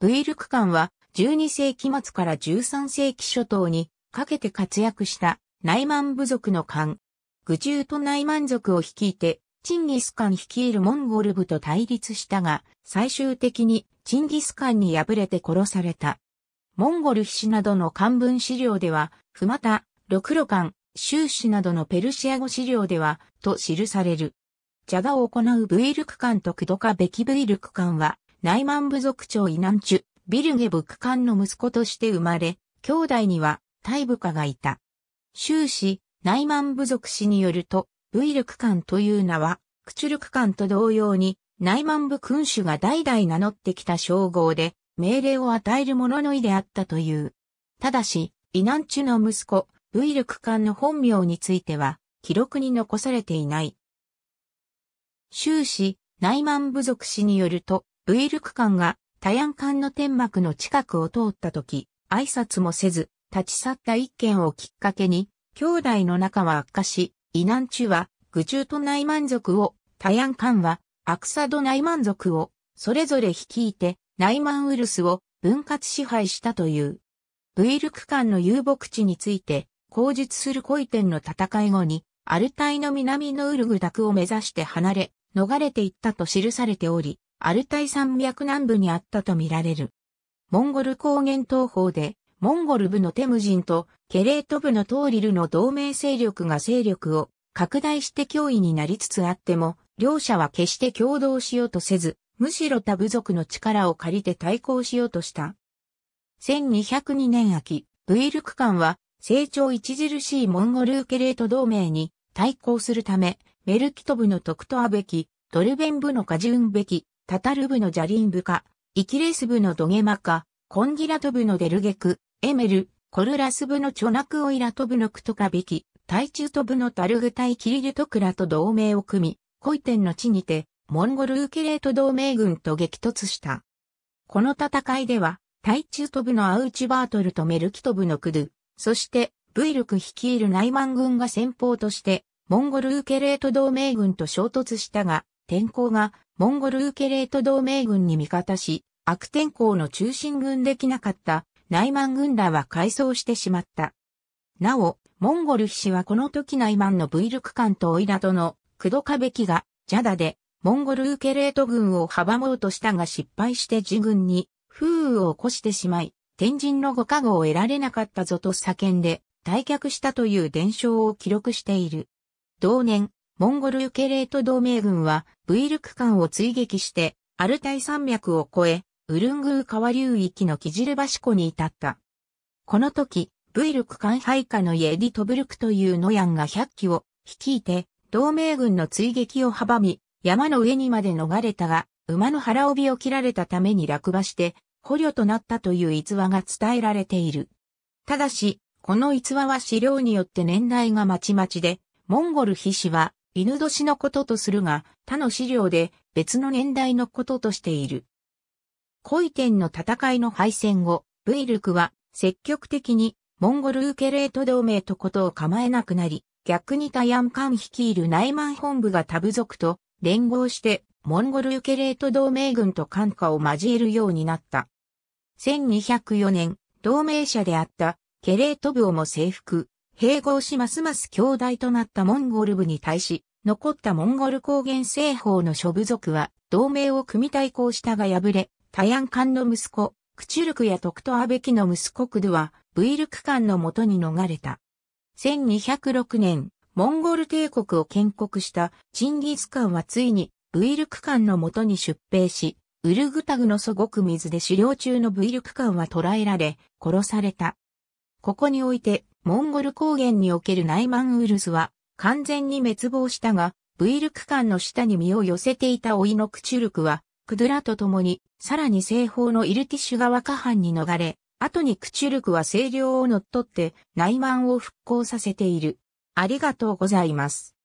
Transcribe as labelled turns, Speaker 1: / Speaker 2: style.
Speaker 1: ブイルク間は12世紀末から13世紀初頭にかけて活躍した内満部族の間。愚中と内満族を率いて、チンギスカン率いるモンゴル部と対立したが、最終的にチンギスカンに敗れて殺された。モンゴル士などの漢文資料では、不また、六路漢、修士などのペルシア語資料では、と記される。ジャガを行うブイルク間とクドカベキブイルク間は、内満部族長イナンチュ、ビルゲ仏間の息子として生まれ、兄弟には、大部下がいた。終始、内満部族氏によると、ブイルク間という名は、クチュルク間と同様に、内満部君主が代々名乗ってきた称号で、命令を与える者の意であったという。ただし、イナンチュの息子、ブイルク間の本名については、記録に残されていない。終始、内満部族氏によると、ウイルク艦が多ヤン艦の天幕の近くを通った時、挨拶もせず、立ち去った一件をきっかけに、兄弟の仲は悪化し、イナンチュは、愚中と内満族を、多ヤン艦は、アクサド内満族を、それぞれ率いて、内満ウルスを分割支配したという。ウイルク艦の遊牧地について、口述するコイテンの戦い後に、アルタイの南のウルグダクを目指して離れ、逃れていったと記されており、アルタイ山脈南部にあったとみられる。モンゴル高原東方で、モンゴル部のテムジンとケレート部のトーリルの同盟勢力が勢力を拡大して脅威になりつつあっても、両者は決して共同しようとせず、むしろ他部族の力を借りて対抗しようとした。1202年秋、ブイルク間は成長著しいモンゴルーケレート同盟に対抗するため、メルキト部のトクトアベキ、ドルベン部のカジュンベキ、タタル部のジャリン部か、イキレス部のドゲマか、コンギラト部のデルゲク、エメル、コルラス部のチョナクオイラト部のクトカビキ、タイュート部のタルグタイキリルトクラと同盟を組み、コイテンの地にて、モンゴルウケレート同盟軍と激突した。この戦いでは、タイュート部のアウチバートルとメルキト部のクドゥ、そして、ブイルク率いるナイマン軍が先方として、モンゴルウケレート同盟軍と衝突したが、天候がモンゴルウケレート同盟軍に味方し、悪天候の中心軍できなかった内満軍らは改装してしまった。なお、モンゴル氏はこの時内満のブイルク艦とオイラとのクドカベキがジャダでモンゴルウケレート軍を阻もうとしたが失敗して自軍に風雨を起こしてしまい、天神のご加護を得られなかったぞと叫んで退却したという伝承を記録している。同年、モンゴルユケレート同盟軍は、ブイルク間を追撃して、アルタイ山脈を越え、ウルングー川流域のキジルバシ湖に至った。この時、ブイルク間配下のイエディトブルクというノヤンが100機を率いて、同盟軍の追撃を阻み、山の上にまで逃れたが、馬の腹帯を切られたために落馬して、捕虜となったという逸話が伝えられている。ただし、この逸話は資料によって年代がまちまちで、モンゴル筆は犬年のこととするが、他の資料で別の年代のこととしている。恋天の戦いの敗戦後、ブイルクは積極的にモンゴル・ウケレート同盟とことを構えなくなり、逆にタヤンカン率いる内満本部がタブ族と連合してモンゴル・ウケレート同盟軍と艦下を交えるようになった。1204年、同盟者であったケレート部をも征服、併合しますます兄弟となったモンゴル部に対し、残ったモンゴル高原西方の諸部族は、同盟を組み対抗したが敗れ、タヤンカンの息子、クチュルクやトクトアベキの息子クドゥは、ブイルクカンのもとに逃れた。1206年、モンゴル帝国を建国したチンギスカンはついに、ブイルクカンのもとに出兵し、ウルグタグの祖国水で狩猟中のブイルクカンは捕らえられ、殺された。ここにおいて、モンゴル高原におけるナイマンウルスは、完全に滅亡したが、ブイルク間の下に身を寄せていたオいのクチュルクは、クドゥラと共に、さらに西方のイルティシュ川下藩に逃れ、後にクチュルクは清涼を乗っ取って、内満を復興させている。ありがとうございます。